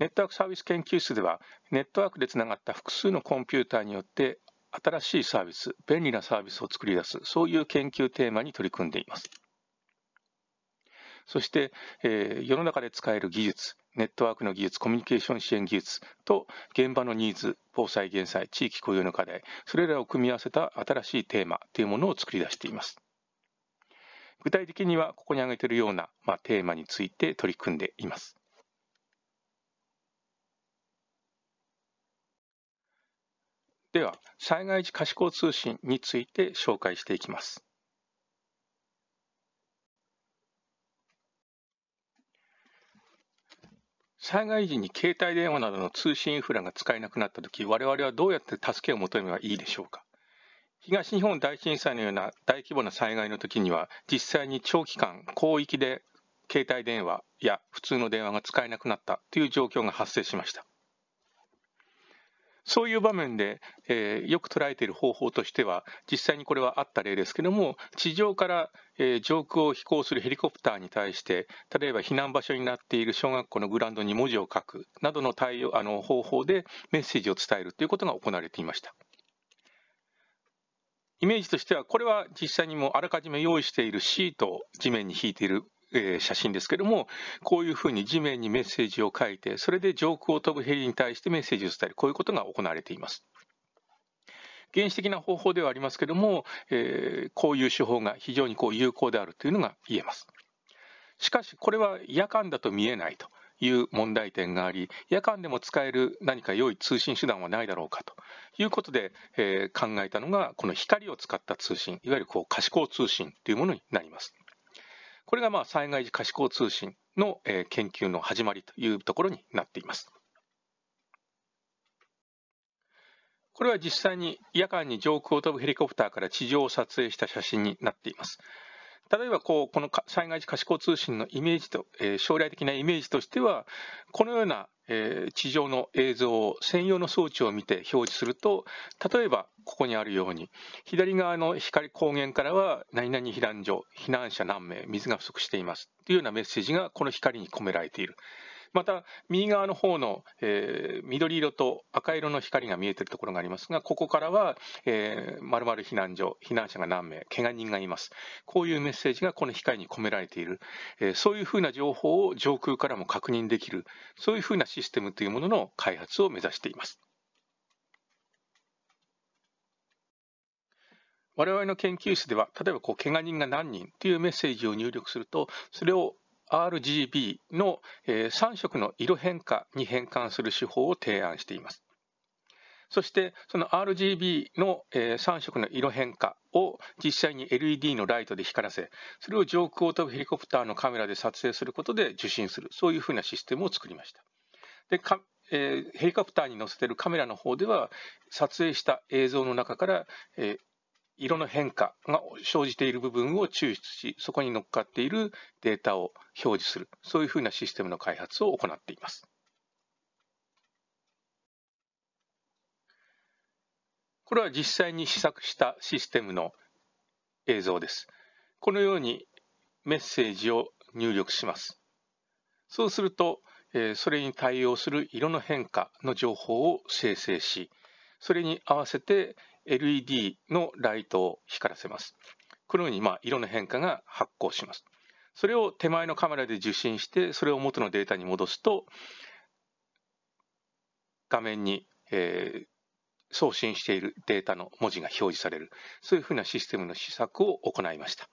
ネットワークサービス研究室ではネットワークでつながった複数のコンピューターによって新しいサービス便利なサービスを作り出すそういう研究テーマに取り組んでいますそして、えー、世の中で使える技術ネットワークの技術コミュニケーション支援技術と現場のニーズ防災減災地域雇用の課題それらを組み合わせた新しいテーマというものを作り出しています具体的にはここに挙げているような、まあ、テーマについて取り組んでいますでは災害時可視光通信について紹介していきます。災害時に携帯電話などの通信インフラが使えなくなった時我々はどうやって助けを求めばいいでしょうか東日本大震災のような大規模な災害の時には実際に長期間広域で携帯電話や普通の電話が使えなくなったという状況が発生しましたそういう場面で、えー、よく捉えている方法としては、実際にこれはあった例ですけども、地上から、えー、上空を飛行するヘリコプターに対して、例えば避難場所になっている小学校のグラウンドに文字を書くなどの対応あの方法でメッセージを伝えるということが行われていました。イメージとしては、これは実際にもあらかじめ用意しているシートを地面に引いているえ写真ですけども、こういうふうに地面にメッセージを書いて、それで上空を飛ぶヘリに対してメッセージを伝える、こういうことが行われています。原始的な方法ではありますけども、えー、こういう手法が非常にこう有効であるというのが言えます。しかし、これは夜間だと見えないという問題点があり、夜間でも使える何か良い通信手段はないだろうかということで、えー、考えたのが、この光を使った通信、いわゆるこう可視光通信というものになります。これがまあ災害時可視光通信の、え研究の始まりというところになっています。これは実際に夜間に上空を飛ぶヘリコプターから地上を撮影した写真になっています。例えばこう、この災害時可視光通信のイメージと、えー、将来的なイメージとしては、このような、えー、地上の映像を専用の装置を見て表示すると、例えばここにあるように、左側の光光源からは、何々避難所、避難者何名、水が不足していますというようなメッセージがこの光に込められている。また右側の方の、えー、緑色と赤色の光が見えているところがありますがここからは、えー、〇〇避難所避難者が何名けが人がいますこういうメッセージがこの光に込められている、えー、そういうふうな情報を上空からも確認できるそういうふうなシステムというものの開発を目指しています。我々の研究室では例えばこう怪我人が何人というメッセージを入力するとそれを RGB の3色の色変化に変換する手法を提案しています。そしてその RGB の3色の色変化を実際に LED のライトで光らせ、それを上空を飛ぶヘリコプターのカメラで撮影することで受信する、そういうふうなシステムを作りました。でかえー、ヘリコプターに載せているカメラの方では、撮影した映像の中から、え色の変化が生じている部分を抽出し、そこに乗っかっているデータを表示する、そういうふうなシステムの開発を行っています。これは実際に試作したシステムの映像です。このようにメッセージを入力します。そうすると、それに対応する色の変化の情報を生成し、それに合わせて LED のライトを光らせます。このようにまあ色の変化が発光します。それを手前のカメラで受信して、それを元のデータに戻すと、画面に、え送信しているデータの文字が表示される、そういうふうなシステムの施策を行いました。